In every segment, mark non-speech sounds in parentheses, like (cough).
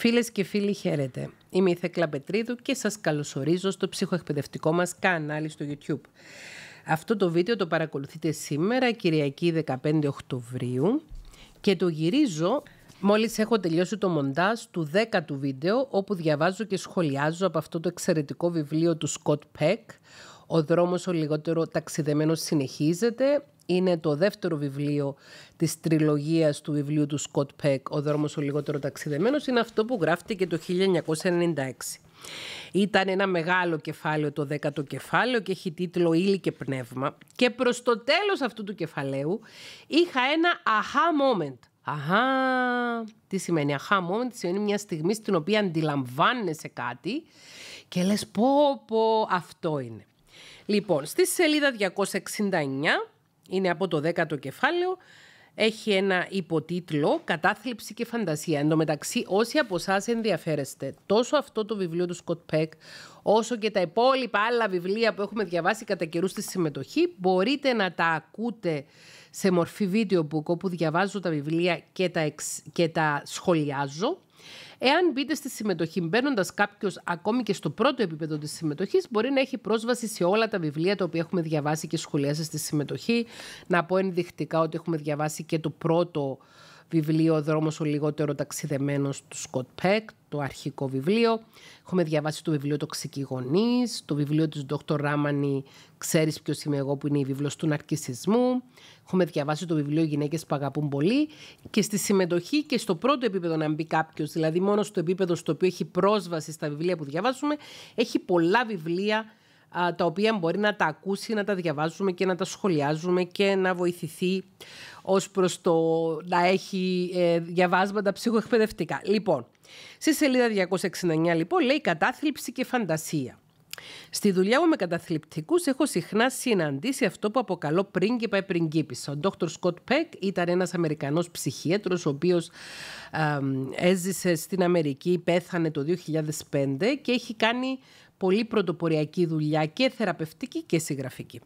Φίλες και φίλοι, χαίρετε. Είμαι η Θέκλα Πετρίδου και σας καλωσορίζω στο ψυχοεκπαιδευτικό μας κανάλι στο YouTube. Αυτό το βίντεο το παρακολουθείτε σήμερα, Κυριακή 15 Οκτωβρίου, και το γυρίζω μόλις έχω τελειώσει το μοντάζ του 10ου βίντεο, όπου διαβάζω και σχολιάζω από αυτό το εξαιρετικό βιβλίο του Σκοτ Πέκ, «Ο δρόμος ο λιγότερο ταξιδεμένος συνεχίζεται», είναι το δεύτερο βιβλίο της τριλογίας του βιβλίου του Σκοτ Πέκ «Ο δρόμος ο λιγότερο ταξιδεμένος» είναι αυτό που γράφτηκε το 1996. Ήταν ένα μεγάλο κεφάλαιο, το δέκατο κεφάλαιο και έχει τίτλο «Ήλιο και πνεύμα» και προς το τέλος αυτού του κεφαλαίου είχα ένα «aha moment». Αχά, «αχά moment, σημαίνει μια στιγμή στην οποία αντιλαμβάνεσαι κάτι και λες πω πω αυτό είναι. Λοιπόν, στη σελίδα 269 είναι από το 10ο κεφάλαιο. Έχει ένα υποτίτλο «Κατάθλιψη και φαντασία». Εν τω μεταξύ, όσοι από εσάς ενδιαφέρεστε τόσο αυτό το βιβλίο του Σκοτ Πέκ, όσο και τα υπόλοιπα άλλα βιβλία που έχουμε διαβάσει κατά καιρούς στη συμμετοχή, μπορείτε να τα ακούτε σε μορφή βίντεο που διαβάζω τα βιβλία και τα, και τα σχολιάζω. Εάν μπείτε στη συμμετοχή, μπαίνοντας κάποιος ακόμη και στο πρώτο επίπεδο της συμμετοχής, μπορεί να έχει πρόσβαση σε όλα τα βιβλία τα οποία έχουμε διαβάσει και σχολιάσει στη συμμετοχή. Να πω ενδεικτικά ότι έχουμε διαβάσει και το πρώτο βιβλίο «Ο δρόμος ο λιγότερο ταξιδεμένος» του Σκοτ Πέκ, το αρχικό βιβλίο. Έχουμε διαβάσει το βιβλίο Το γονείς», το βιβλίο της Δόκτωρ Ράμανη «Ξέρεις ποιος είμαι εγώ» που είναι η βίβλος του ναρκισισμού. Έχουμε διαβάσει το βιβλίο «Γυναίκες που αγαπούν πολύ» και στη συμμετοχή και στο πρώτο επίπεδο να μπει κάποιος, δηλαδή μόνο στο επίπεδο στο οποίο έχει πρόσβαση στα βιβλία που διαβάζουμε, έχει πολλά βιβλία τα οποία μπορεί να τα ακούσει, να τα διαβάζουμε και να τα σχολιάζουμε και να βοηθηθεί ως προς το να έχει ε, διαβάσματα ψυχοεκπαιδευτικά. Λοιπόν, στη σελίδα 269 λοιπόν λέει «Κατάθλιψη και φαντασία». Στη δουλειά μου με καταθλιπτικούς έχω συχνά συναντήσει αυτό που αποκαλώ πρίγκιπα ή πριγκίπισσα. Ο Dr. Scott Peck ήταν ένας Αμερικανός ψυχίατρος ο οποίος έζησε στην Αμερική, πέθανε το 2005 και έχει κάνει πολύ πρωτοποριακή δουλειά και θεραπευτική και συγγραφική.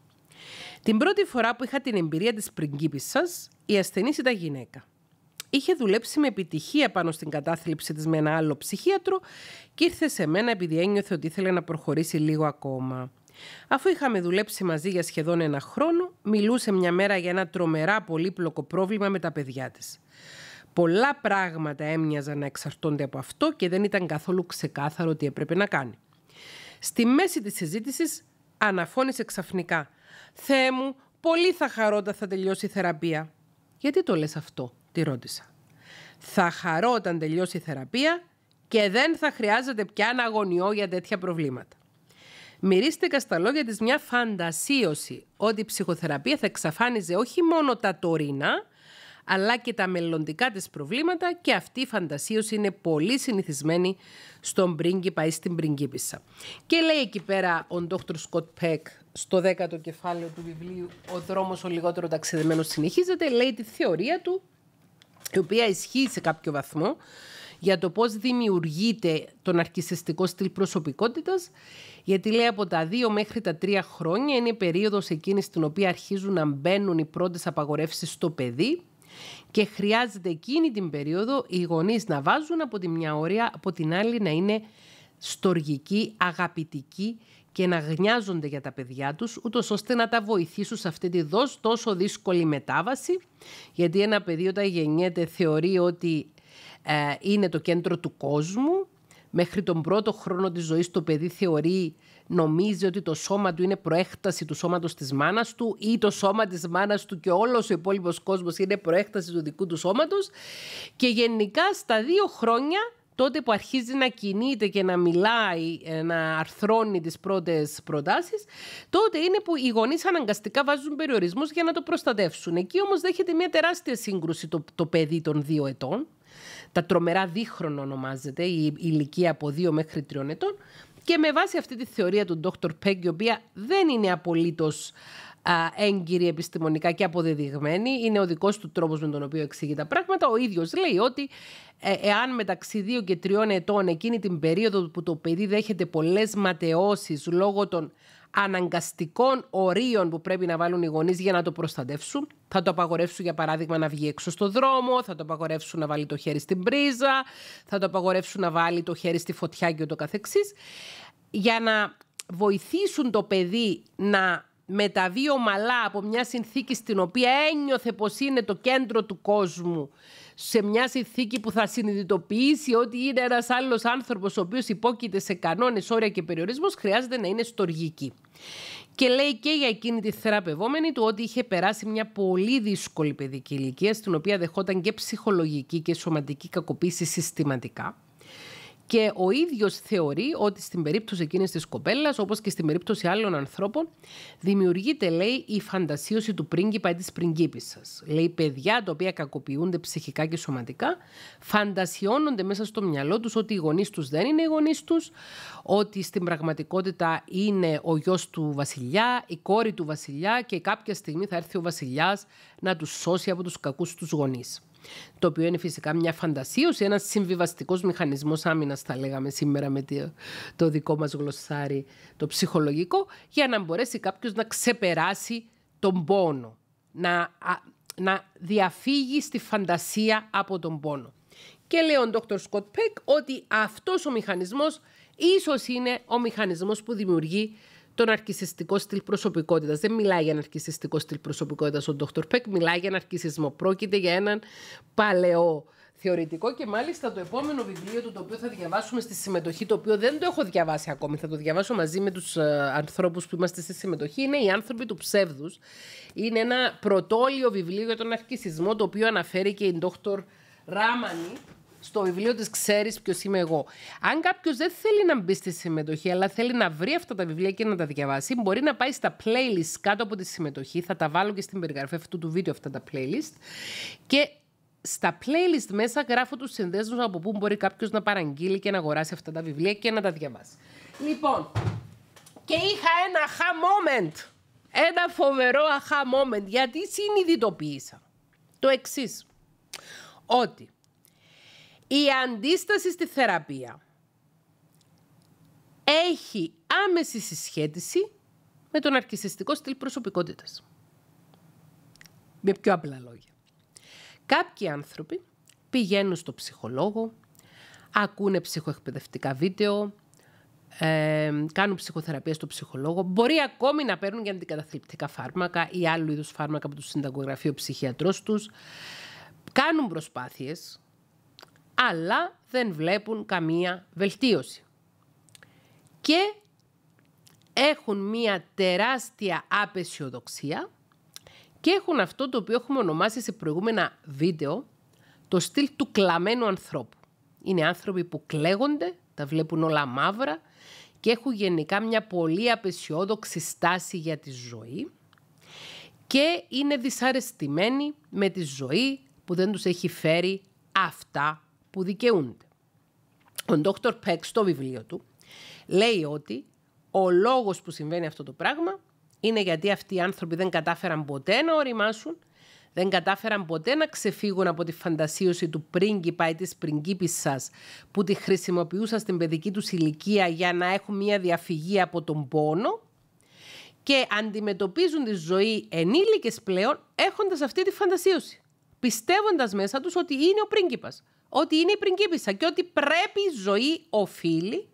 Την πρώτη φορά που είχα την εμπειρία της πριγκίπισσας, η ασθενής ήταν γυναίκα. Είχε δουλέψει με επιτυχία πάνω στην κατάθλιψη της με ένα άλλο ψυχίατρο και ήρθε σε μένα επειδή ένιωθε ότι ήθελε να προχωρήσει λίγο ακόμα. Αφού είχαμε δουλέψει μαζί για σχεδόν ένα χρόνο, μιλούσε μια μέρα για ένα τρομερά πολύπλοκο πρόβλημα με τα παιδιά της. Πολλά πράγματα έμοιαζαν να εξαρτώνται από αυτό και δεν ήταν καθόλου ξεκάθαρο τι έπρεπε να κάνει. Στη μέση της συζήτησης αναφώνησε ξαφνικά. «Θεέ μου, πολύ θα χαρώ όταν θα τελειώσει η θεραπεία». «Γιατί το λες αυτό» τη ρώτησα. «Θα χαρώ όταν τελειώσει η θεραπεία και δεν θα χρειάζεται πια να αγωνιώ για τέτοια προβλήματα». Μυρίστηκα στα λόγια της μια φαντασίωση ότι η ψυχοθεραπεία θα εξαφάνιζε όχι μόνο τα τωρίνα, αλλά και τα μελλοντικά της προβλήματα και αυτή η φαντασίωση είναι πολύ συνηθισμένη στον πρίγκιπα ή στην πριγκίπισσα. Και λέει εκεί πέρα ο Dr. Σκοτ Πέκ στο δέκατο κεφάλαιο του βιβλίου «Ο δρόμος ο λιγότερο ταξιδεμένος συνεχίζεται» λέει τη θεωρία του, η οποία ισχύει σε κάποιο βαθμό, για το πώς δημιουργείται τον αρχισεστικό στυλ προσωπικότητας, γιατί λέει από τα δύο μέχρι τα τρία χρόνια είναι η περίοδος εκείνης στην οποία αρχίζουν να μπαίνουν οι πρώτες απαγορεύσεις στο παιδί, και χρειάζεται εκείνη την περίοδο οι γονείς να βάζουν από τη μια όρια, από την άλλη να είναι στοργικοί, αγαπητικοί και να γνιάζονται για τα παιδιά τους, ούτως ώστε να τα βοηθήσουν σε αυτή τη δόση τόσο δύσκολη μετάβαση, γιατί ένα παιδί όταν γεννιέται θεωρεί ότι ε, είναι το κέντρο του κόσμου μέχρι τον πρώτο χρόνο της ζωής το παιδί θεωρεί, νομίζει ότι το σώμα του είναι προέκταση του σώματος της μάνας του ή το σώμα της μάνας του και όλος ο υπόλοιπος κόσμος είναι προέκταση του δικού του σώματος και γενικά στα δύο χρόνια τότε που αρχίζει να κινείται και να μιλάει, ε, να αρθρώνει τις πρώτες προτάσεις, τότε είναι που οι γονείς αναγκαστικά βάζουν περιορισμούς για να το προστατεύσουν. Εκεί όμως δέχεται μια τεράστια σύγκρουση το, το παιδί των δύο ετών, τα τρομερά δίχρονα ονομάζεται, η ηλικία από δύο μέχρι τριών ετών. Και με βάση αυτή τη θεωρία του Dr. Pegg, η οποία δεν είναι απολύτως α, έγκυρη επιστημονικά και αποδεδειγμένη, είναι ο δικός του τρόπος με τον οποίο εξηγεί τα πράγματα, ο ίδιος λέει ότι ε, εάν μεταξύ δύο και τριών ετών εκείνη την περίοδο που το παιδί δέχεται πολλές ματαιώσεις λόγω των αναγκαστικών ορίων που πρέπει να βάλουν οι γονείς για να το προστατεύσουν. Θα το απαγορεύσουν, για παράδειγμα, να βγει έξω στο δρόμο, θα το απαγορεύσουν να βάλει το χέρι στην πρίζα, θα το απαγορεύσουν να βάλει το χέρι στη φωτιά και ούτω καθεξής, για να βοηθήσουν το παιδί να μεταβεί ομαλά από μια συνθήκη στην οποία ένιωθε πως είναι το κέντρο του κόσμου σε μια συνθήκη που θα συνειδητοποιήσει ότι είναι ένας άλλος άνθρωπος ο οποίος υπόκειται σε κανόνες, όρια και περιορισμούς, χρειάζεται να είναι στοργική. Και λέει και για εκείνη τη θεραπευόμενη του ότι είχε περάσει μια πολύ δύσκολη παιδική ηλικία, στην οποία δεχόταν και ψυχολογική και σωματική κακοποίηση συστηματικά. Και ο ίδιος θεωρεί ότι στην περίπτωση εκείνης της κοπέλας, όπως και στην περίπτωση άλλων ανθρώπων, δημιουργείται, λέει, η φαντασίωση του πρίγκιπα ή της πριγκίπισσας. Λέει, παιδιά τα οποία κακοποιούνται ψυχικά και σωματικά, φαντασιώνονται μέσα στο μυαλό τους ότι οι γονείς τους δεν είναι οι γονείς τους, ότι στην πραγματικότητα είναι ο γιος του βασιλιά, η κόρη του βασιλιά και κάποια στιγμή θα έρθει ο βασιλιάς να τους σώσει από τους κακούς τους γονείς το οποίο είναι φυσικά μια φαντασίωση, ένας συμβιβαστικός μηχανισμός άμυνας, θα λέγαμε σήμερα με το δικό μας γλωσσάρι, το ψυχολογικό, για να μπορέσει κάποιος να ξεπεράσει τον πόνο, να, να διαφύγει στη φαντασία από τον πόνο. Και λέει ο Dr. Scott Peck ότι αυτός ο μηχανισμός ίσως είναι ο μηχανισμός που δημιουργεί το αρκισιστικό στυλ προσωπικότητας. Δεν μιλάει για ναρκιστικό στυλ προσωπικότητας ο Dr. Πεκ. μιλάει για αναρκισισμό. Πρόκειται για έναν παλαιό θεωρητικό και μάλιστα το επόμενο βιβλίο του το οποίο θα διαβάσουμε στη συμμετοχή, το οποίο δεν το έχω διαβάσει ακόμη, θα το διαβάσω μαζί με τους ε, ανθρώπους που είμαστε στη συμμετοχή, είναι «Οι άνθρωποι του ψεύδους. Είναι ένα πρωτόλιο βιβλίο για τον το οποίο αναφέρει και η Dr. Ράμανη, στο βιβλίο της Ξέρεις ποιος είμαι εγώ. Αν κάποιος δεν θέλει να μπει στη συμμετοχή, αλλά θέλει να βρει αυτά τα βιβλία και να τα διαβάσει, μπορεί να πάει στα playlist κάτω από τη συμμετοχή. Θα τα βάλω και στην περιγραφή αυτού του βίντεο αυτά τα playlist. Και στα playlist μέσα γράφω τους συνδέσμους... από πού μπορεί κάποιος να παραγγείλει και να αγοράσει αυτά τα βιβλία και να τα διαβάσει. Λοιπόν, και είχα ένα ένα moment. Ένα φοβερό aha moment. Γιατί συνειδητοποίησα το εξής. Ότι η αντίσταση στη θεραπεία έχει άμεση συσχέτιση με τον αρχισιστικό στυλ προσωπικότητας. Με πιο απλά λόγια. Κάποιοι άνθρωποι πηγαίνουν στο ψυχολόγο, ακούνε ψυχοεκπαιδευτικά βίντεο, ε, κάνουν ψυχοθεραπεία στο ψυχολόγο. Μπορεί ακόμη να παίρνουν και αντικαταθλιπτικά φάρμακα ή άλλου είδους φάρμακα που τους συνταγογραφεί ψυχιατρός τους. Κάνουν προσπάθειες αλλά δεν βλέπουν καμία βελτίωση. Και έχουν μία τεράστια απεσιοδοξία και έχουν αυτό το οποίο έχουμε ονομάσει σε προηγούμενα βίντεο το στυλ του κλαμμένου ανθρώπου. Είναι άνθρωποι που κλαίγονται, τα βλέπουν όλα μαύρα και έχουν γενικά μια πολύ απεσιόδοξη στάση για τη ζωή και είναι δυσαρεστημένοι με τη ζωή που δεν τους έχει φέρει αυτά που δικαιούνται. Ο Dr. Πέκ στο βιβλίο του λέει ότι ο λόγος που συμβαίνει αυτό το πράγμα είναι γιατί αυτοί οι άνθρωποι δεν κατάφεραν ποτέ να οριμάσουν, δεν κατάφεραν ποτέ να ξεφύγουν από τη φαντασίωση του πρίγκιπα ή της πριγκίπισσας που τη χρησιμοποιούσαν στην παιδική τους ηλικία για να έχουν μια διαφυγή από τον πόνο και αντιμετωπίζουν τη ζωή ενήλικες πλέον έχοντας αυτή τη φαντασίωση, πιστεύοντας μέσα τους ότι είναι ο πρίγκιπας ότι είναι η πριγκίπισσα και ότι πρέπει η ζωή οφείλει,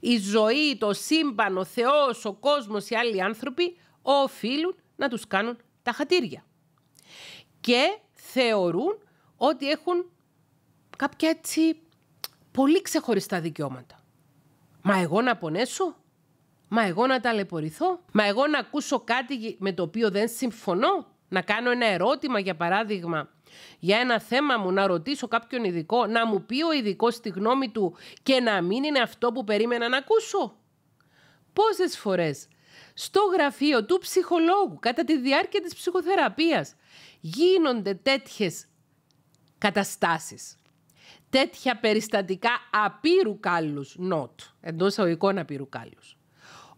η ζωή, το σύμπαν, ο Θεός, ο κόσμος, οι άλλοι άνθρωποι οφείλουν να τους κάνουν τα χατήρια. Και θεωρούν ότι έχουν κάποια έτσι πολύ ξεχωριστά δικαιώματα. Μα εγώ να πονέσω, μα εγώ να ταλαιπωρηθώ, μα εγώ να ακούσω κάτι με το οποίο δεν συμφωνώ, να κάνω ένα ερώτημα για παράδειγμα για ένα θέμα μου, να ρωτήσω κάποιον ειδικό, να μου πει ο ειδικός τη γνώμη του και να μην είναι αυτό που περίμενα να ακούσω. Πόσες φορές στο γραφείο του ψυχολόγου κατά τη διάρκεια της ψυχοθεραπείας γίνονται τέτοιες καταστάσεις. Τέτοια περιστατικά απείρου κάλους, not, εντός αγωγικών απείρου κάλους.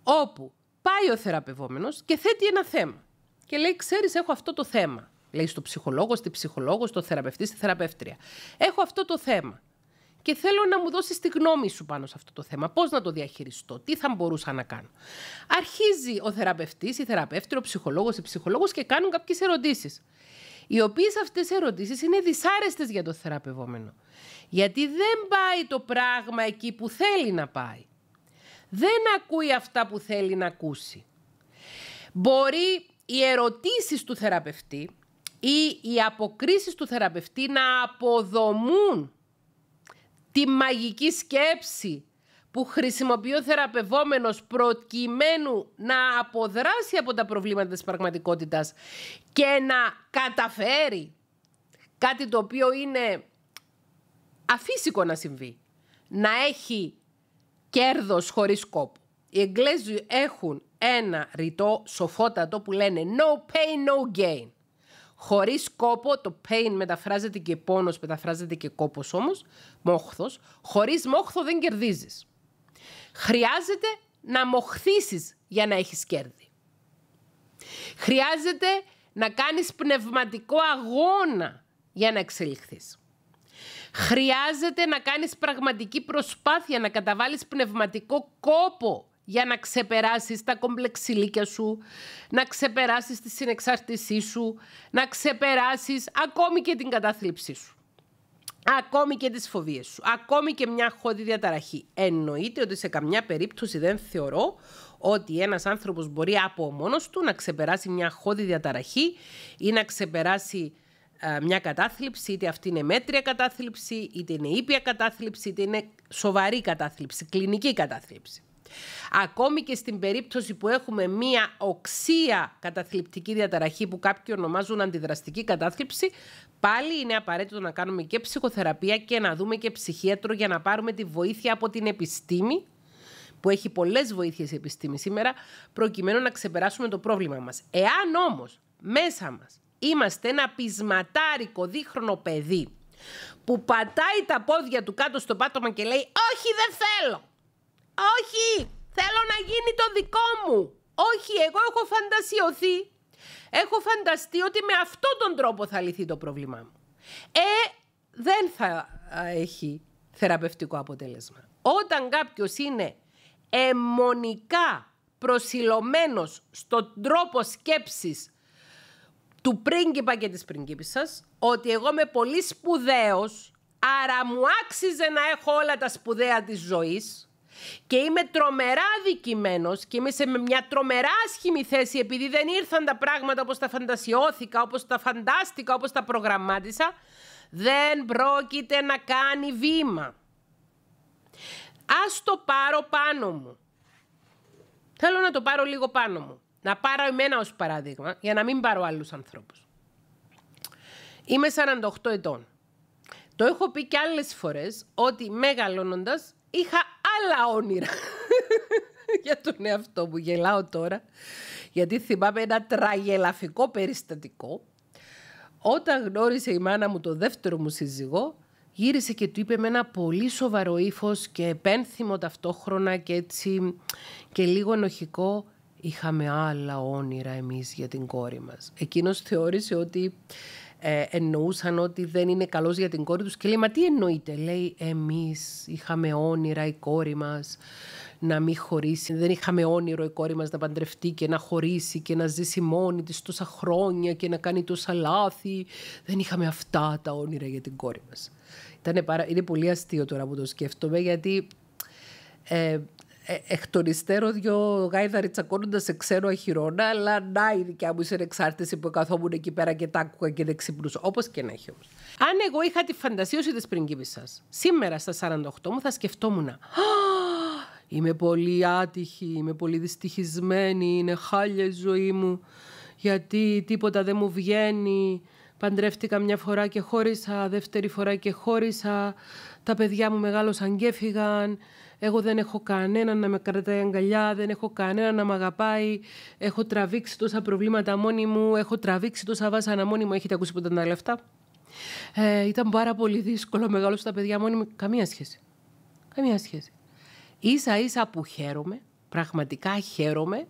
Όπου πάει ο θεραπευόμενος και θέτει ένα θέμα. Και λέει, ξέρεις, έχω αυτό το θέμα. Λέει στο ψυχολόγο, στη ψυχολόγος, στο θεραπευτή, στη θεραπεύτρια. Έχω αυτό το θέμα. Και θέλω να μου δώσεις τη γνώμη σου πάνω σε αυτό το θέμα. Πώς να το διαχειριστώ, τι θα μπορούσα να κάνω. Αρχίζει ο θεραπευτής, η θεραπεύτρια, ο ψυχολόγος, η ψυχολόγος και κάνουν κάποιες ερωτήσεις. Οι οποίες αυτές οι ερωτήσεις είναι δυσάρεστες για το θεραπευόμενο. Γιατί δεν πάει το πράγμα εκεί που θέλει να πάει. Δεν ακούει αυτά που θέλει να ακούσει. Μπορεί οι ερωτήσεις του θεραπευτή ή οι αποκρίσεις του θεραπευτή να αποδομούν τη μαγική σκέψη που χρησιμοποιεί ο θεραπευόμενος προκειμένου να αποδράσει από τα προβλήματα της πραγματικότητας και να καταφέρει κάτι το οποίο είναι αφύσικο να συμβεί, να έχει κέρδος χωρίς κόπο. Οι Εγγλέζοι έχουν ένα ρητό σοφότατο που λένε «no pain, no gain». Χωρίς κόπο, το pain μεταφράζεται και πόνος, μεταφράζεται και κόπος όμως, μόχθος. Χωρίς μόχθο δεν κερδίζεις. Χρειάζεται να μοχθήσεις για να έχεις κέρδη. Χρειάζεται να κάνεις πνευματικό αγώνα για να εξελιχθείς. Χρειάζεται να κάνεις πραγματική προσπάθεια, να καταβάλεις πνευματικό κόπο για να ξεπεράσεις τα κομπλεξιλίκια σου, να ξεπεράσεις τη συνεξάρτησή σου, να ξεπεράσεις ακόμη και την κατάθλιψή σου. Ακόμη και τις φοβίες σου, ακόμη και μια χώδη διαταραχή. Εννοείται ότι σε καμιά περίπτωση δεν θεωρώ ότι ένας άνθρωπος μπορεί από μόνος του να ξεπεράσει μια χώδη διαταραχή ή να ξεπεράσει ε, μια κατάθλιψη, είτε αυτή είναι μέτρια κατάθλιψη, είτε είναι ήπια κατάθλιψη, είτε είναι σοβαρή κατάθλιψη, κλινική κατάθλιψη. Ακόμη και στην περίπτωση που έχουμε μία οξία καταθλιπτική διαταραχή που κάποιοι ονομάζουν αντιδραστική κατάθλιψη, πάλι είναι απαραίτητο να κάνουμε και ψυχοθεραπεία και να δούμε και ψυχίατρο για να πάρουμε τη βοήθεια από την επιστήμη που έχει πολλές βοήθειες η επιστήμη σήμερα, προκειμένου να ξεπεράσουμε το πρόβλημα μας Εάν όμως μέσα μας είμαστε ένα πεισματάρικο δίχρονο παιδί που πατάει τα πόδια του κάτω στο πάτωμα και λέει «Όχι, δεν θέλω! Όχι, θέλω να γίνει το δικό μου. Όχι, εγώ έχω φαντασιωθεί. Έχω φανταστεί ότι με αυτόν τον τρόπο θα λυθεί το πρόβλημά μου. Ε, δεν θα έχει θεραπευτικό αποτέλεσμα. Όταν κάποιος είναι αιμονικά προσιλωμένος στον τρόπο σκέψης του πρίγκιπα και της πριγκίπισσας, ότι εγώ είμαι πολύ σπουδαίος, άρα μου άξιζε να έχω όλα τα σπουδαία της ζωής, και είμαι τρομερά δικημένο και είμαι σε μια τρομερά άσχημη θέση επειδή δεν ήρθαν τα πράγματα όπως τα φαντασιώθηκα, όπως τα φαντάστηκα, όπως τα προγραμμάτισα. Δεν πρόκειται να κάνει βήμα. Ας το πάρω πάνω μου. Θέλω να το πάρω λίγο πάνω μου. Να πάρω εμένα ως παράδειγμα, για να μην πάρω άλλους ανθρώπους. Είμαι 48 ετών. Το έχω πει και άλλες φορές ότι μεγαλώνοντας είχα άλλα όνειρα (laughs) για τον εαυτό μου. Γελάω τώρα, γιατί θυμάμαι ένα τραγελαφικό περιστατικό. Όταν γνώρισε η μάνα μου το δεύτερο μου σύζυγο, γύρισε και του είπε με ένα πολύ σοβαρό ύφος και επένθυμο ταυτόχρονα και έτσι και λίγο ενοχικό. Είχαμε άλλα όνειρα εμείς για την κόρη μας. Εκείνος θεώρησε ότι ε, εννοούσαν ότι δεν είναι καλός για την κόρη τους και λέει μα τι εννοείται, λέει εμείς είχαμε όνειρα η κόρη μας να μην χωρίσει. Δεν είχαμε όνειρο η κόρη μας να παντρευτεί και να χωρίσει και να ζήσει μόνη της τόσα χρόνια και να κάνει τόσα λάθη. Δεν είχαμε αυτά τα όνειρα για την κόρη μας. Ήτανε παρα... Είναι πολύ αστείο τώρα που το σκέφτομαι γιατί ε, ε, εκ των υστέρων δυο γάιδαροι τσακώνοντας σε ξένο αχυρώνα, αλλά να η δικιά μου εξάρτηση που καθόμουν εκεί πέρα και τα άκουγα και δεν ξυπνούσα. Όπως και να έχει όμως. Αν εγώ είχα τη φαντασίωση της πριγκίπισσας, σήμερα στα 48 μου θα σκεφτόμουν. Είμαι πολύ άτυχη, είμαι πολύ δυστυχισμένη, είναι χάλια η ζωή μου, γιατί τίποτα δεν μου βγαίνει. Παντρεύτηκα μια φορά και χώρισα, δεύτερη φορά και χώρισα τα παιδιά μου μεγάλωσαν και έφυγαν, εγώ δεν έχω κανέναν να με κρατάει αγκαλιά, δεν έχω κανέναν να με αγαπάει, έχω τραβήξει τόσα προβλήματα μόνη μου, έχω τραβήξει τόσα βάσανα μόνη μου, έχετε ακούσει ποτέ τα λεφτά. Ε, ήταν πάρα πολύ δύσκολο, μεγάλωσα τα παιδιά μόνη μου, καμία σχέση. Καμία σχέση. Ίσα ίσα που χαίρομαι, πραγματικά χαίρομαι,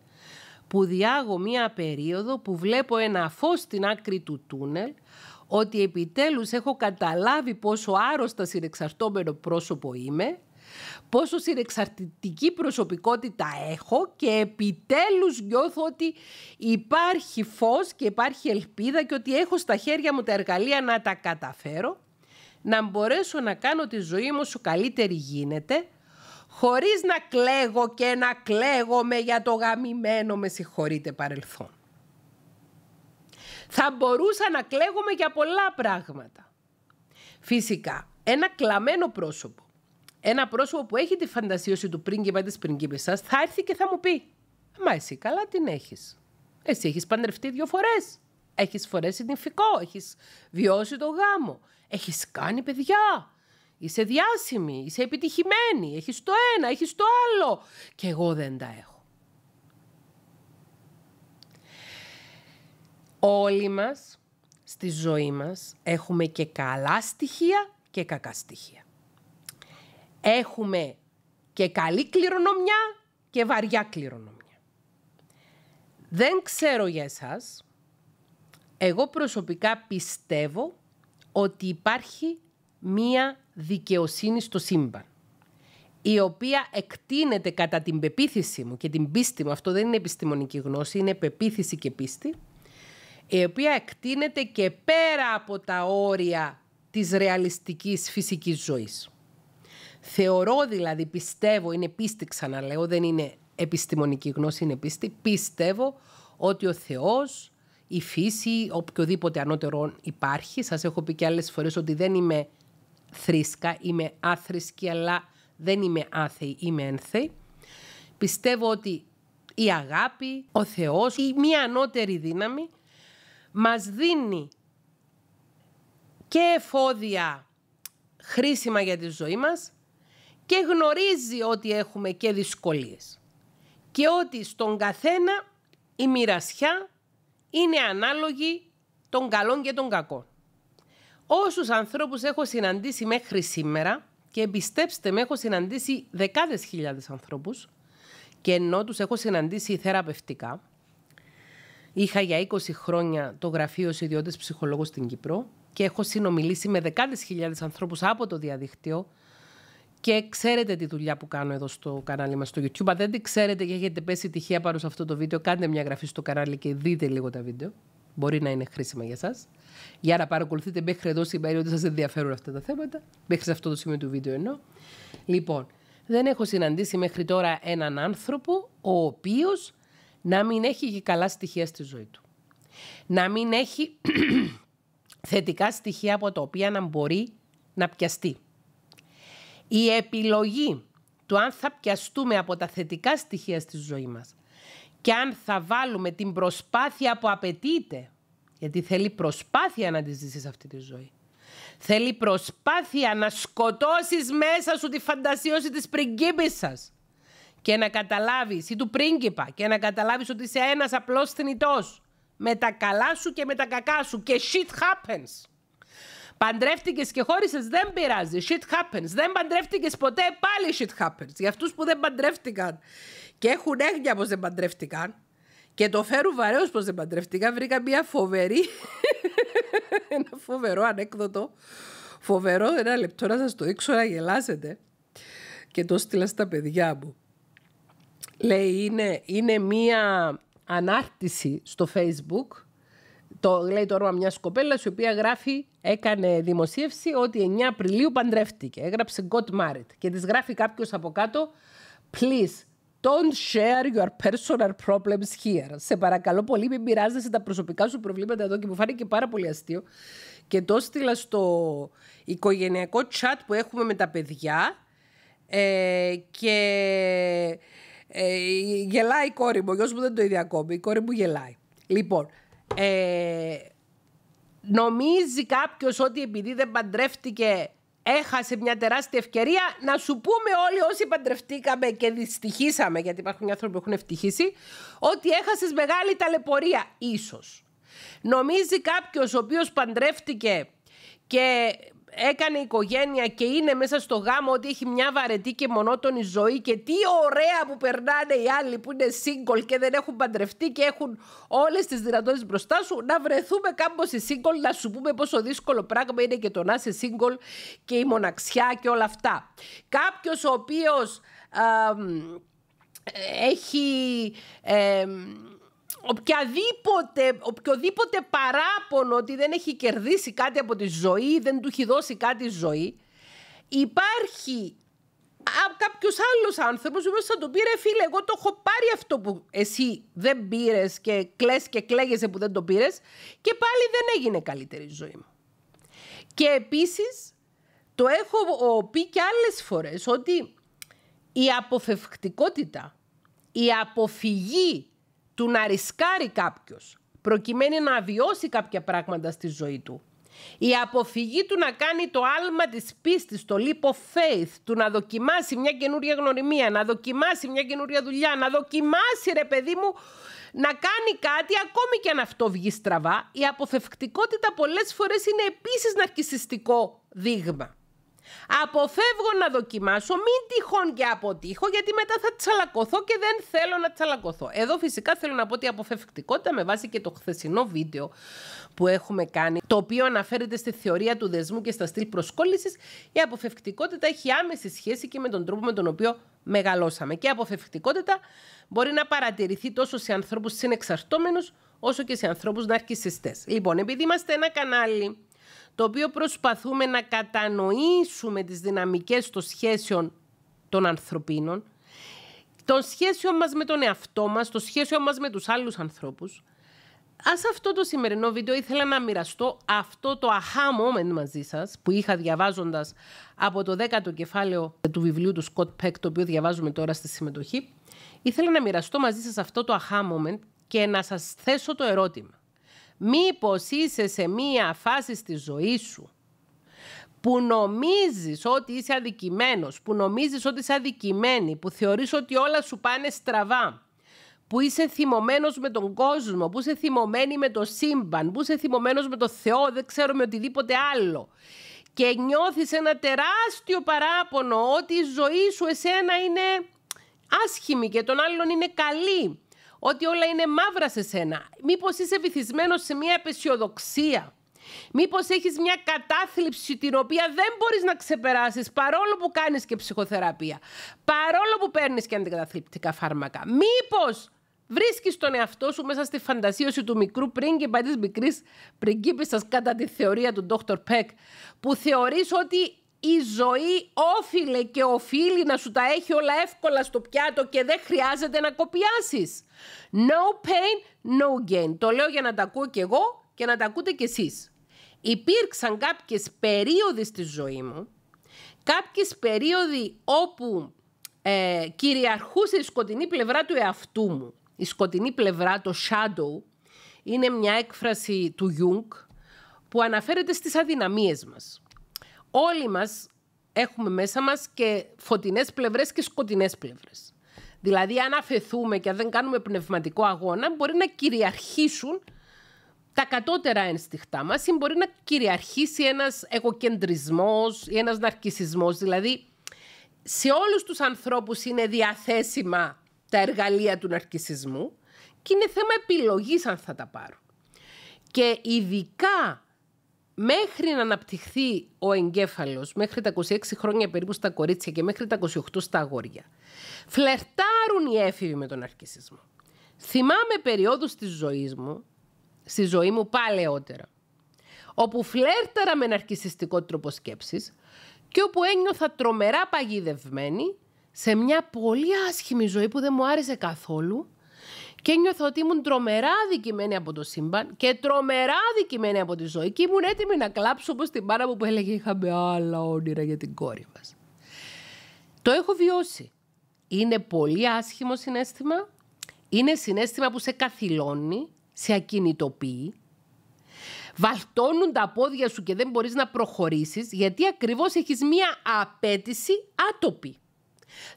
που διάγω μία περίοδο που βλέπω ένα φως στην άκρη του τούνελ, ότι επιτέλους έχω καταλάβει πόσο άρρωστα συνεξαρτώμενο πρόσωπο είμαι, πόσο συνεξαρτητική προσωπικότητα έχω και επιτέλους νιώθω ότι υπάρχει φως και υπάρχει ελπίδα και ότι έχω στα χέρια μου τα εργαλεία να τα καταφέρω, να μπορέσω να κάνω τη ζωή μου σου καλύτερη γίνεται, χωρίς να κλαίγω και να κλαίγομαι για το γαμημένο, με συγχωρείτε παρελθόν. Θα μπορούσα να κλαίγομαι για πολλά πράγματα. Φυσικά, ένα κλαμμένο πρόσωπο, ένα πρόσωπο που έχει τη φαντασίωση του πρίγκιπα της σας, θα έρθει και θα μου πει «Μα εσύ καλά την έχεις. Εσύ έχεις παντρευτεί δύο φορές. Έχεις φορέσει φυκό, έχεις βιώσει το γάμο, έχεις κάνει παιδιά, είσαι διάσημη, είσαι επιτυχημένη, έχεις το ένα, έχεις το άλλο και εγώ δεν τα έχω. Όλοι μας στη ζωή μας έχουμε και καλά στοιχεία και κακά στοιχεία. Έχουμε και καλή κληρονομιά και βαριά κληρονομιά. Δεν ξέρω για εσάς, εγώ προσωπικά πιστεύω ότι υπάρχει μία δικαιοσύνη στο σύμπαν, η οποία εκτείνεται κατά την πεποίθηση μου και την πίστη μου, αυτό δεν είναι επιστημονική γνώση, είναι πεποίθηση και πίστη, η οποία εκτείνεται και πέρα από τα όρια της ρεαλιστικής φυσικής ζωής. Θεωρώ δηλαδή, πιστεύω, είναι πίστη ξαναλέω, δεν είναι επιστημονική γνώση, είναι πίστη, πιστεύω ότι ο Θεός, η φύση, οποιοδήποτε ανώτερο υπάρχει, σας έχω πει και άλλες φορές ότι δεν είμαι θρήσκα, είμαι άθρησκη, αλλά δεν είμαι άθεη, είμαι ένθεη. Πιστεύω ότι η αγάπη, ο Θεός, η μία ανώτερη δύναμη μας δίνει και εφόδια χρήσιμα για τη ζωή μας και γνωρίζει ότι έχουμε και δυσκολίες. Και ότι στον καθένα η μοιρασιά είναι ανάλογη των καλών και των κακών. Όσους ανθρώπους έχω συναντήσει μέχρι σήμερα, και πιστέψτε με, έχω συναντήσει δεκάδες χιλιάδες ανθρώπους, και ενώ τους έχω συναντήσει θεραπευτικά, Είχα για 20 χρόνια το γραφείο ως ιδιώτης ψυχολόγος στην Κύπρο και έχω συνομιλήσει με δεκάδες χιλιάδες ανθρώπους από το διαδίκτυο και ξέρετε τη δουλειά που κάνω εδώ στο κανάλι μας στο YouTube. Αν δεν τη ξέρετε και έχετε πέσει τυχαία πάνω σε αυτό το βίντεο, κάντε μια γραφή στο κανάλι και δείτε λίγο τα βίντεο. Μπορεί να είναι χρήσιμα για εσά. Για να παρακολουθείτε μέχρι εδώ σήμερα ότι σας ενδιαφέρουν αυτά τα θέματα. Μέχρι σε αυτό το σημείο του βίντεο εννοώ. Λοιπόν, δεν έχω συναντήσει μέχρι τώρα έναν άνθρωπο ο οποίος να μην έχει και καλά στοιχεία στη ζωή του. Να μην έχει (clears throat) θετικά στοιχεία από τα οποία να μπορεί να πιαστεί. Η επιλογή του αν θα πιαστούμε από τα θετικά στοιχεία στη ζωή μας και αν θα βάλουμε την προσπάθεια που απαιτείται, γιατί θέλει προσπάθεια να τη ζήσεις αυτή τη ζωή, θέλει προσπάθεια να σκοτώσεις μέσα σου τη φαντασίωση της σας, και να καταλάβεις, ή του πρίγκιπα, και να καταλάβεις ότι είσαι ένας απλός θνητός. Με τα καλά σου και με τα κακά σου. Και shit happens. Παντρεύτηκες και χώρισες, δεν πειράζει. Shit happens. Δεν παντρεύτηκες ποτέ, πάλι shit happens. Για αυτούς που δεν παντρεύτηκαν και έχουν έγνοια πως δεν παντρεύτηκαν και το φέρουν βαρέως πως δεν παντρεύτηκαν, βρήκα μια φοβερή. (laughs) ένα φοβερό ανέκδοτο. Φοβερό, ένα λεπτό να σας το δείξω να γελάσετε. Και το στείλα στα παιδιά μου. Λέει, είναι, είναι μία ανάρτηση στο facebook το, λέει το όνομα μιας κοπέλας, η οποία γράφει, έκανε δημοσίευση ότι 9 Απριλίου παντρεύτηκε. Έγραψε God married. Και της γράφει κάποιος από κάτω, Please don't share your personal problems here. Σε παρακαλώ πολύ, μην πειράζεσαι τα προσωπικά σου προβλήματα εδώ. Και μου φάνηκε πάρα πολύ αστείο. Και το στείλα στο οικογενειακό chat που έχουμε με τα παιδιά. Ε, και ε, γελάει η κόρη μου, ο γιος μου δεν το είδε ακόμη, η κόρη μου γελάει. Λοιπόν, ε, νομίζει κάποιος ότι επειδή δεν παντρεύτηκε έχασε μια τεράστια ευκαιρία να σου πούμε όλοι όσοι παντρευτήκαμε και δυστυχήσαμε, γιατί υπάρχουν άνθρωποι που έχουν ευτυχήσει, ότι έχασες μεγάλη ταλαιπωρία, ίσως. Νομίζει κάποιος ο οποίος παντρεύτηκε και έκανε οικογένεια και είναι μέσα στο γάμο ότι έχει μια βαρετή και μονότονη ζωή και τι ωραία που περνάνε οι άλλοι που είναι single και δεν έχουν παντρευτεί και έχουν όλες τις δυνατότητες μπροστά σου να βρεθούμε κάπως σε single να σου πούμε πόσο δύσκολο πράγμα είναι και το να είσαι single και η μοναξιά και όλα αυτά. Κάποιος ο οποίος ε, έχει οποιαδήποτε, οποιοδήποτε παράπονο ότι δεν έχει κερδίσει κάτι από τη ζωή, δεν του έχει δώσει κάτι ζωή, υπάρχει κάποιος άλλος άνθρωπος ο οποίος θα του πήρε φίλε, εγώ το έχω πάρει αυτό που εσύ δεν πήρες και κλε και κλαίγεσαι που δεν το πήρες και πάλι δεν έγινε καλύτερη η ζωή μου. Και επίσης το έχω πει και άλλες φορές ότι η αποφευκτικότητα, η αποφυγή του να ρισκάρει κάποιος προκειμένου να βιώσει κάποια πράγματα στη ζωή του. Η αποφυγή του να κάνει το άλμα της πίστης, το leap of faith, του να δοκιμάσει μια καινούρια γνωριμία, να δοκιμάσει μια καινούρια δουλειά, να δοκιμάσει ρε παιδί μου να κάνει κάτι ακόμη και αν αυτό βγει στραβά. Η αποφευκτικότητα πολλές φορές είναι επίσης ναρκισιστικό δείγμα. Αποφεύγω να δοκιμάσω, μην τυχόν και αποτύχω, γιατί μετά θα τσαλακωθώ και δεν θέλω να τσαλακωθώ. Εδώ φυσικά θέλω να πω ότι η αποφευκτικότητα με βάση και το χθεσινό βίντεο που έχουμε κάνει, το οποίο αναφέρεται στη θεωρία του δεσμού και στα στυλ προσκόλλησης, η αποφευκτικότητα έχει άμεση σχέση και με τον τρόπο με τον οποίο μεγαλώσαμε. Και η αποφευκτικότητα μπορεί να παρατηρηθεί τόσο σε ανθρώπους συνεξαρτώμενους, όσο και σε ανθρώπους ναρκιστέ. Λοιπόν, επειδή είμαστε ένα κανάλι το οποίο προσπαθούμε να κατανοήσουμε τις δυναμικές των σχέσεων των ανθρωπίνων, των σχέσεων μας με τον εαυτό μας, το σχέσεων μας με τους άλλους ανθρώπους. Ας αυτό το σημερινό βίντεο ήθελα να μοιραστώ αυτό το aha moment μαζί σας που είχα διαβάζοντας από το δέκατο κεφάλαιο του βιβλίου του Scott Peck το οποίο διαβάζουμε τώρα στη συμμετοχή. Ήθελα να μοιραστώ μαζί σας αυτό το aha moment και να σας θέσω το ερώτημα. Μήπως είσαι σε μία φάση στη ζωή σου που νομίζεις ότι είσαι αδικημένος, που νομίζεις ότι είσαι αδικημένη, που θεωρείς ότι όλα σου πάνε στραβά, που είσαι θυμωμένος με τον κόσμο, που είσαι θυμωμένη με το σύμπαν, που είσαι θυμωμένος με το Θεό, δεν ξέρω με οτιδήποτε άλλο. Και νιώθεις ένα τεράστιο παράπονο ότι η ζωή σου εσένα είναι άσχημη και τον άλλον είναι καλή ότι όλα είναι μαύρα σε σένα. Μήπως είσαι βυθισμένος σε μια απεσιοδοξία. Μήπως έχεις μια κατάθλιψη την οποία δεν μπορείς να ξεπεράσεις παρόλο που κάνεις και ψυχοθεραπεία. Παρόλο που παίρνεις και αντικαταθλιπτικά φάρμακα. Μήπως βρίσκεις τον εαυτό σου μέσα στη φαντασίωση του μικρού πρίγκιπα της μικρής πριγκίπισσας κατά τη θεωρία του Dr. Peck που θεωρείς ότι η ζωή όφιλε και οφείλει να σου τα έχει όλα εύκολα στο πιάτο και δεν χρειάζεται να κοπιάσεις. No pain, no gain. Το λέω για να τα ακούω κι εγώ και να τα ακούτε κι εσείς. Υπήρξαν κάποιες περίοδοι στη ζωή μου, κάποιες περίοδοι όπου ε, κυριαρχούσε η σκοτεινή πλευρά του εαυτού μου. Η σκοτεινή πλευρά, το shadow, είναι μια έκφραση του Jung που αναφέρεται στις αδυναμίες μας όλοι μας έχουμε μέσα μας και φωτεινές πλευρές και σκοτεινές πλευρές. Δηλαδή αν αφαιθούμε και αν δεν κάνουμε πνευματικό αγώνα μπορεί να κυριαρχήσουν τα κατώτερα ένστιχτά μας ή μπορεί να κυριαρχήσει ένας εγωκεντρισμός ή ένας ναρκισισμός. Δηλαδή σε όλους τους ανθρώπους είναι διαθέσιμα τα εργαλεία του ναρκισισμού και είναι θέμα επιλογής αν θα τα πάρουν. Και ειδικά μέχρι να αναπτυχθεί ο εγκέφαλος, μέχρι τα 26 χρόνια περίπου στα κορίτσια και μέχρι τα 28 στα αγόρια, φλερτάρουν οι έφηβοι με τον αρκισισμό. Θυμάμαι περιόδους της ζωής μου, στη ζωή μου παλαιότερα, όπου φλέρταρα με ναρκισιστικό τρόπο σκέψης και όπου ένιωθα τρομερά παγιδευμένη σε μια πολύ άσχημη ζωή που δεν μου άρεσε καθόλου και νιώθω ότι ήμουν τρομερά αδικημένη από το σύμπαν και τρομερά αδικημένη από τη ζωή και ήμουν έτοιμη να κλάψω όπως την πάρα μου που έλεγε είχαμε άλλα όνειρα για την κόρη μας. Το έχω βιώσει. Είναι πολύ άσχημο συνέστημα. Είναι συνέστημα που σε καθυλώνει, σε ακινητοποιεί. Βαλτώνουν τα πόδια σου και δεν μπορείς να προχωρήσεις γιατί ακριβώς έχεις μία απέτηση άτοπη.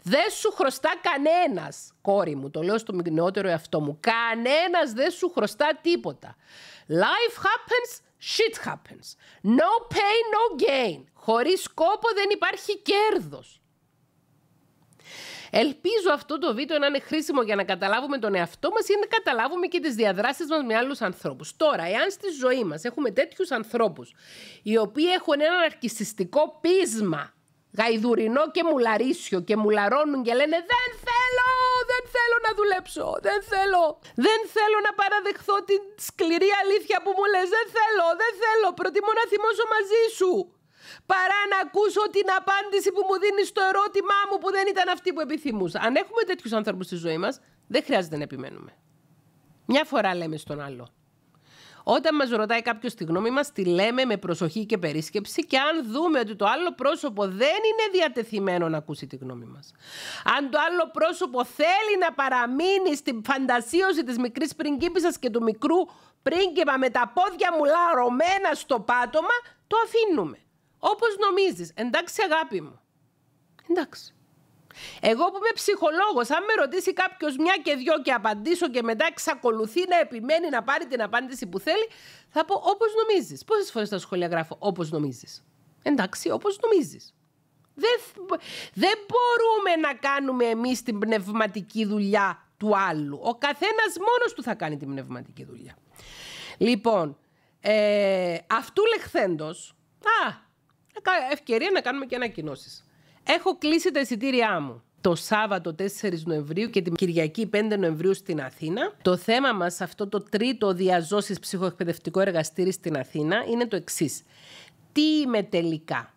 Δεν σου χρωστά κανένας, κόρη μου. Το λέω στο μικρότερο εαυτό μου. Κανένας δεν σου χρωστά τίποτα. Life happens, shit happens. No pain, no gain. Χωρίς κόπο δεν υπάρχει κέρδος. Ελπίζω αυτό το βίντεο να είναι χρήσιμο για να καταλάβουμε τον εαυτό μας ή να καταλάβουμε και τις διαδράσεις μας με άλλους ανθρώπους. Τώρα, εάν στη ζωή μας έχουμε τέτοιους ανθρώπους οι οποίοι έχουν ένα αρκιστικό πείσμα γαϊδουρινό και μουλαρίσιο και μουλαρώνουν και λένε δεν θέλω, δεν θέλω να δουλέψω, δεν θέλω, δεν θέλω να παραδεχθώ την σκληρή αλήθεια που μου λες, δεν θέλω, δεν θέλω, προτιμώ να θυμώσω μαζί σου. Παρά να ακούσω την απάντηση που μου δίνεις στο ερώτημά μου που δεν ήταν αυτή που επιθυμούσα. Αν έχουμε τέτοιους άνθρωπου στη ζωή μας, δεν χρειάζεται να επιμένουμε. Μια φορά λέμε στον άλλο. Όταν μας ρωτάει κάποιος τη γνώμη μας, τη λέμε με προσοχή και περίσκεψη και αν δούμε ότι το άλλο πρόσωπο δεν είναι διατεθειμένο να ακούσει τη γνώμη μας. Αν το άλλο πρόσωπο θέλει να παραμείνει στην φαντασίωση της μικρής πριγκίπισσας και του μικρού πρίγκιπα με τα πόδια μου λαρωμένα στο πάτωμα, το αφήνουμε. Όπως νομίζεις. Εντάξει, αγάπη μου. Εντάξει. Εγώ που είμαι ψυχολόγος, αν με ρωτήσει κάποιος μια και δυο και απαντήσω και μετά εξακολουθεί να επιμένει να πάρει την απάντηση που θέλει, θα πω όπως νομίζεις. Πόσες φορές στα σχολεία γράφω όπως νομίζεις. Εντάξει, όπως νομίζεις. Δεν, δεν μπορούμε να κάνουμε εμείς την πνευματική δουλειά του άλλου. Ο καθένας μόνος του θα κάνει την πνευματική δουλειά. Λοιπόν, ε, αυτού λεχθέντος, α, ευκαιρία να κάνουμε και ανακοινώσεις. Έχω κλείσει τα εισιτήριά μου το Σάββατο 4 Νοεμβρίου και την Κυριακή 5 Νοεμβρίου στην Αθήνα. Το θέμα μας, αυτό το τρίτο διαζώσεις ψυχοεκπαιδευτικό εργαστήρι στην Αθήνα, είναι το εξής. Τι είμαι τελικά,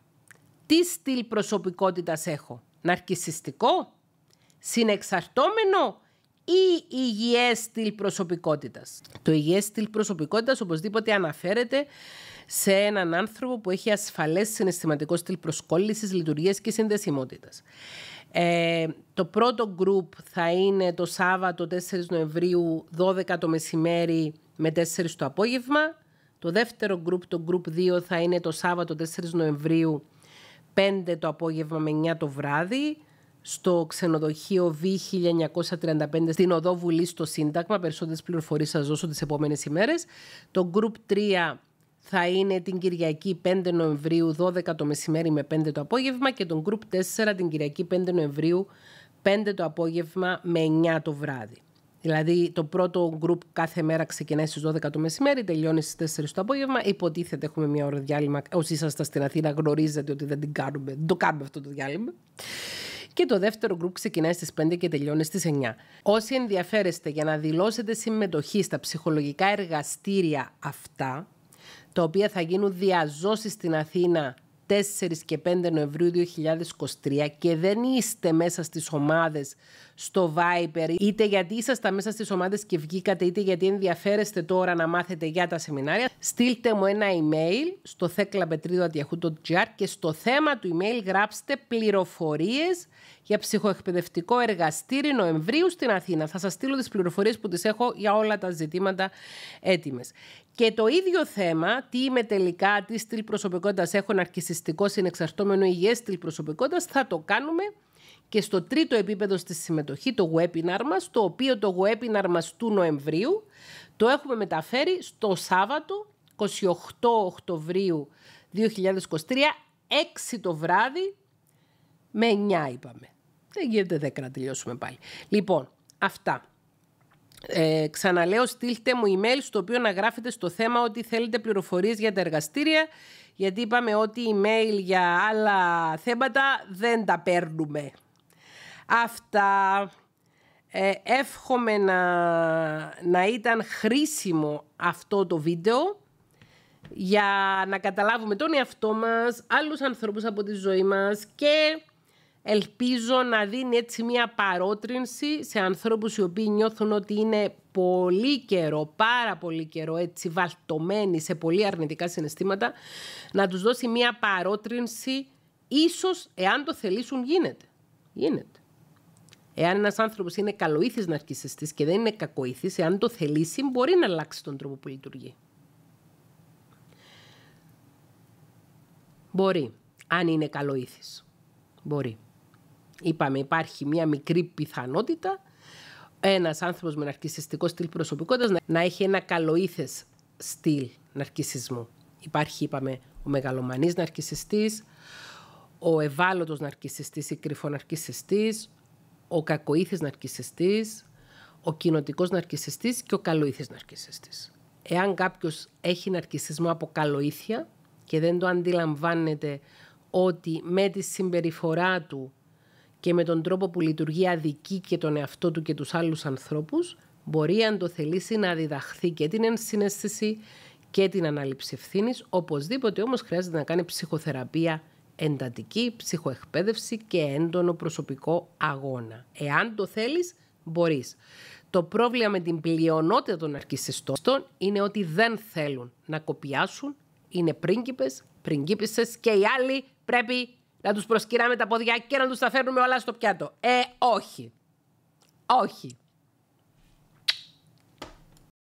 τι στυλ προσωπικότητας έχω, ναρκιστικό, συνεξαρτόμενο ή υγιές στυλ προσωπικότητας. Το υγιές στυλ προσωπικότητας, οπωσδήποτε αναφέρεται σε έναν άνθρωπο που έχει ασφαλές συναισθηματικό στυλ προσκόλλησης, λειτουργίας και συνδεσιμότητας. Ε, το πρώτο group θα είναι το Σάββατο 4 Νοεμβρίου 12 το μεσημέρι με 4 το απόγευμα. Το δεύτερο group, το group 2, θα είναι το Σάββατο 4 Νοεμβρίου 5 το απόγευμα με 9 το βράδυ στο ξενοδοχείο V1935 στην Οδό Βουλής στο Σύνταγμα. Περισσότερες πληροφορίες σας δώσω τις επόμενες ημέρες. Το Group 3 θα είναι την Κυριακή 5 Νοεμβρίου 12 το μεσημέρι με 5 το απόγευμα και τον Group 4 την Κυριακή 5 Νοεμβρίου 5 το απόγευμα με 9 το βράδυ. Δηλαδή το πρώτο group κάθε μέρα ξεκινάει στις 12 το μεσημέρι, τελειώνει στις 4 το απόγευμα. Υποτίθεται έχουμε μια ώρα διάλειμμα. Όσοι ήσασταν στην Αθήνα γνωρίζετε ότι δεν την κάνουμε. Δεν το κάνουμε αυτό το διάλειμμα. Και το δεύτερο group ξεκινάει στις 5 και τελειώνει στις 9. Όσοι ενδιαφέρεστε για να δηλώσετε συμμετοχή στα ψυχολογικά εργαστήρια αυτά, τα οποία θα γίνουν διαζώσεις στην Αθήνα 4 και 5 Νοεμβρίου 2023 και δεν είστε μέσα στις ομάδες στο Viper, είτε γιατί ήσασταν μέσα στις ομάδες και βγήκατε, είτε γιατί ενδιαφέρεστε τώρα να μάθετε για τα σεμινάρια, στείλτε μου ένα email στο theklapetridou.gr και στο θέμα του email γράψτε πληροφορίες για ψυχοεκπαιδευτικό εργαστήρι Νοεμβρίου στην Αθήνα. Θα σας στείλω τις πληροφορίες που τις έχω για όλα τα ζητήματα έτοιμες. Και το ίδιο θέμα, τι είμαι τελικά, τι στυλ προσωπικότητας έχω, ναρκιστικό συνεξαρτώμενο, υγιές στυλ προσωπικότητας, θα το κάνουμε και στο τρίτο επίπεδο στη συμμετοχή, το webinar μας, το οποίο το webinar μας του Νοεμβρίου το έχουμε μεταφέρει στο Σάββατο 28 Οκτωβρίου 2023, 6 το βράδυ, με 9 είπαμε. Δεν γίνεται δέκα να τελειώσουμε πάλι. Λοιπόν, αυτά. Ε, ξαναλέω, στείλτε μου email στο οποίο να γράφετε στο θέμα ότι θέλετε πληροφορίες για τα εργαστήρια, γιατί είπαμε ότι email για άλλα θέματα δεν τα παίρνουμε. Αυτά. Ε, εύχομαι να, ήταν χρήσιμο αυτό το βίντεο για να καταλάβουμε τον εαυτό μας, άλλους ανθρώπους από τη ζωή μας και Ελπίζω να δίνει έτσι μια παρότρινση σε ανθρώπους οι οποίοι νιώθουν ότι είναι πολύ καιρό, πάρα πολύ καιρό έτσι βαλτωμένοι σε πολύ αρνητικά συναισθήματα, να τους δώσει μια παρότρινση ίσως εάν το θελήσουν γίνεται. Γίνεται. Εάν ένας άνθρωπος είναι καλοήθης της και δεν είναι κακοήθης, εάν το θελήσει, μπορεί να αλλάξει τον τρόπο που λειτουργεί. Μπορεί, αν είναι καλοήθης. Μπορεί. Είπαμε υπάρχει μια μικρή πιθανότητα ένας άνθρωπος με ναρκισιστικό στυλ προσωπικότητας να έχει ένα καλοήθες στυλ ναρκισισμού. Υπάρχει, είπαμε, ο μεγαλομανής ναρκισιστής, ο ευάλωτος ναρκισιστής ή κρυφοναρκισιστής, ο κακοήθης ναρκισιστής, ο κοινοτικός ναρκισιστής και ο καλοήθης ναρκισιστής. Εάν κάποιος έχει ναρκισισμό από καλοήθεια και δεν το αντιλαμβάνεται ότι με τη συμπεριφορά του και με τον τρόπο που λειτουργεί αδική και τον εαυτό του και τους άλλους ανθρώπους, μπορεί αν το θελήσει να διδαχθεί και την ενσυναίσθηση και την ανάληψη ευθύνης. Οπωσδήποτε όμως χρειάζεται να κάνει ψυχοθεραπεία εντατική, ψυχοεκπαίδευση και έντονο προσωπικό αγώνα. Εάν το θέλεις, μπορείς. Το πρόβλημα με την πλειονότητα των αρκισιστών είναι ότι δεν θέλουν να κοπιάσουν, είναι πρίγκιπες, πριγκίπισσες και οι άλλοι πρέπει να τους προσκυράμε τα πόδια και να τους τα φέρνουμε όλα στο πιάτο. Ε, όχι. Όχι.